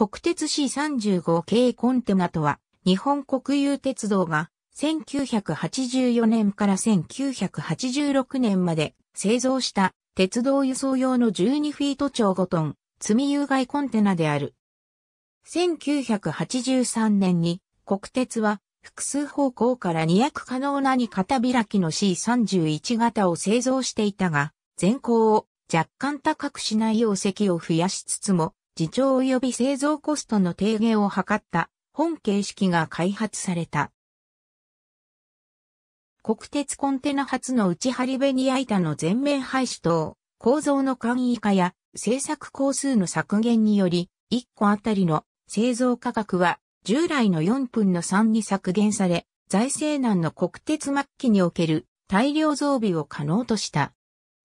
国鉄 C35 系コンテナとは、日本国有鉄道が1984年から1986年まで製造した鉄道輸送用の12フィート長5トン積み有害コンテナである。1983年に国鉄は複数方向から2役可能なに片開きの C31 型を製造していたが、全高を若干高くしない容積を増やしつつも、自重及び製造コストの低減を図った本形式が開発された。国鉄コンテナ初の内ハリベニア板の全面廃止等、構造の簡易化や製作工数の削減により、1個あたりの製造価格は従来の4分の3に削減され、財政難の国鉄末期における大量増備を可能とした。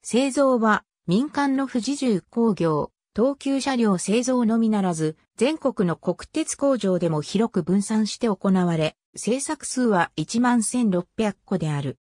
製造は民間の富士重工業、東急車両製造のみならず、全国の国鉄工場でも広く分散して行われ、製作数は11,600個である。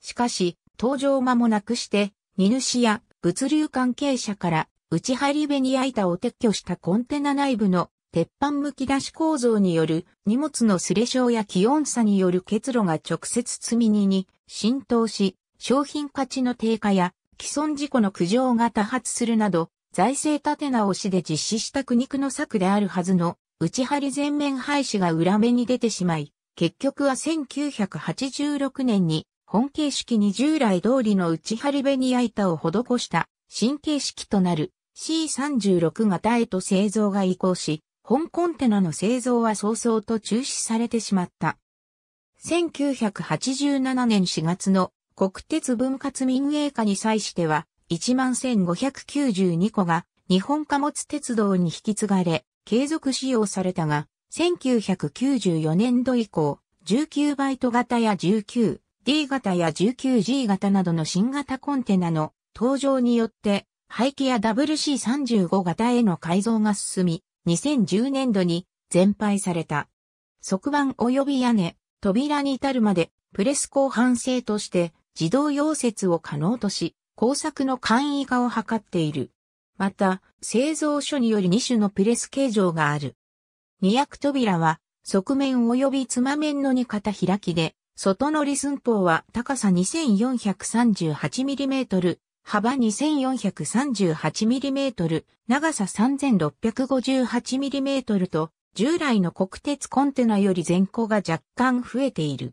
しかし、登場間もなくして、荷主や物流関係者から、内張り部に焼いたを撤去したコンテナ内部の鉄板剥き出し構造による荷物のすれ症や気温差による結露が直接積み荷に浸透し、商品価値の低下や既存事故の苦情が多発するなど、財政立て直しで実施した苦肉の策であるはずの、内張り全面廃止が裏目に出てしまい、結局は1986年に、本形式に従来通りの内張ベニヤ板を施した新形式となる C36 型へと製造が移行し、本コンテナの製造は早々と中止されてしまった。1987年4月の国鉄分割民営化に際しては、11,592個が日本貨物鉄道に引き継がれ、継続使用されたが、1994年度以降、19バイト型や 19D 型や 19G 型などの新型コンテナの登場によって、廃棄や WC35 型への改造が進み、2010年度に全廃された。側板及び屋根、扉に至るまで、プレス後半製として自動溶接を可能とし、工作の簡易化を図っている。また、製造所により2種のプレス形状がある。二0扉は、側面及び妻面の2型開きで、外のリ寸法は高さ 2438mm、幅 2438mm、長さ 3658mm と、従来の国鉄コンテナより前高が若干増えている。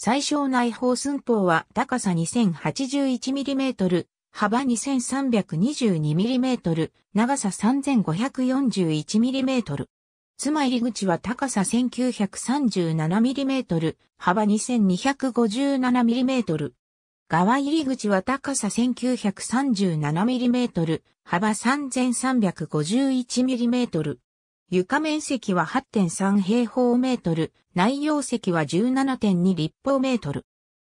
最小内包寸法は高さ 2081mm、幅 2322mm、長さ 3541mm。妻入り口は高さ 1937mm、幅 2257mm。側入り口は高さ 1937mm、幅 3351mm。床面積は8.3平方メートル、内容積は17.2立方メートル。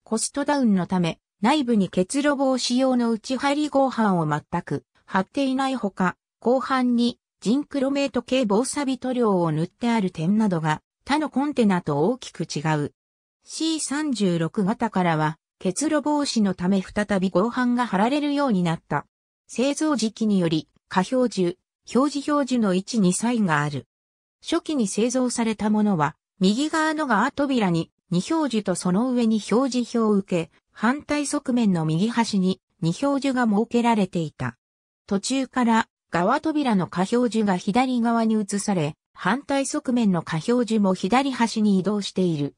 コストダウンのため、内部に結露防止用の内張り合板を全く貼っていないほか、後半にジンクロメート系防錆塗料を塗ってある点などが他のコンテナと大きく違う。C36 型からは結露防止のため再び合板が貼られるようになった。製造時期により、過標中、表示表示の位置に差異がある。初期に製造されたものは、右側の側扉に2表示とその上に表示表を受け、反対側面の右端に2表示が設けられていた。途中から側扉の下表示が左側に移され、反対側面の下表示も左端に移動している。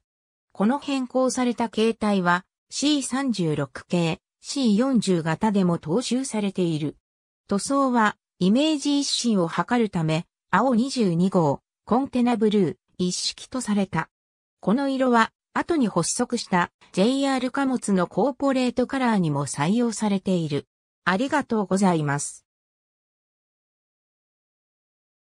この変更された形態は C36 系 C40 型でも踏襲されている。塗装はイメージ一新を図るため、青22号、コンテナブルー、一式とされた。この色は、後に発足した JR 貨物のコーポレートカラーにも採用されている。ありがとうございます。